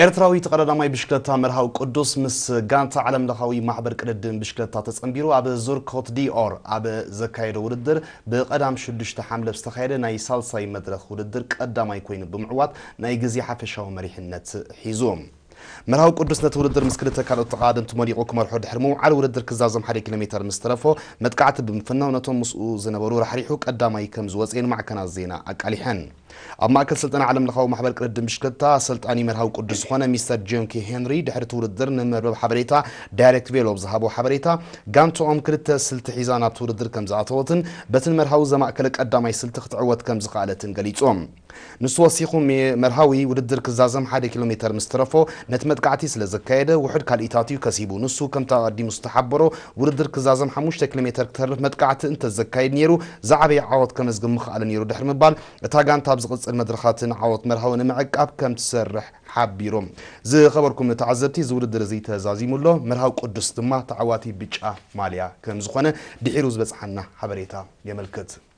ኤርትራዊ ተቀዳዳማይ ብሽክለታ መርሃዊ ቅዱስ ምስ ጋንታ ዓለም ለኻዊ ማሕበር ቅድድም ብሽክለታ ተፀንቢሩ ኣብ ዙር ኮት ዲኦር ኣብ ዘካየደ ውድድር ብቐዳም 6 ሓምለ ዝተካየደ ናይ ሳልሳይ መድረኽ ውድድር ቀዳማይ ኮይኑ ብምዕዋት ናይ ግዜ ሓፈሻዊ መሪሕነት ሒዙ መርሃዊ ቅዱስ ነቲ ውድድር ምስ ክልተ ካልኦት ተቃደምቲ መሊቑ ክመርሖ ድሕሪ ምውዓል ውድድር ክዛዘም ሓደ ኪሎ ሜትር ምስ ተረፎ መጥቃዕቲ ብምፍናው ነቶም ምስኡ ዝነበሩ ራሕሪሑ ቀዳማይ ከም ዝወፅአን ማዕከናት ዜና ኣቃሊሐን ኣብ ማእከል ስልጠና ዓለም ለኻዊ ማሕበር ቅድድም ምሽክልታ ሰልጣኒ መርሃዊ ቅዱስ ዝኾነ ሚስተር ጆን ኬ ሄንሪ ድሕሪ እቲ ውድድር ንመርበብ ሓበሬታ ዳይሬክት ቬሎብ ዝሃቦ ሓበሬታ ጋንትኦም ክልተ ስልቲ ሒዛ ናብቲ ውድድር ከም ዝኣተወትን በትን መርሃዊ ዘማእከለ ቀዳማይ ስልቲ ክትዕወት ከም ዝኽኣለትን ገሊፆም نسواسيخو مرهاوي ولد درك الزازم حالي كيلومتر مسترفو نتمد قاعتي سلزكايدة وحد كال إطاتيو كسيبو نسو كمتا قدي مستحبرو ولد درك الزازم حموشتا كيلومتر كترف مد قاعتي انت الزكايد نيرو زعبي عوض كمز قمخ على نيرو دحر مبال اتاقان تابزغلس المدرخاتن عوض مرهاو نمعك اب كم تسرح حابيرو زي خبركم نتعزبتي زورد درزي تهزازي مولو مرهاو قدستما تعواتي بيچا ماليا كمزخوانا دحيروز بس حنا حبريتا يملكت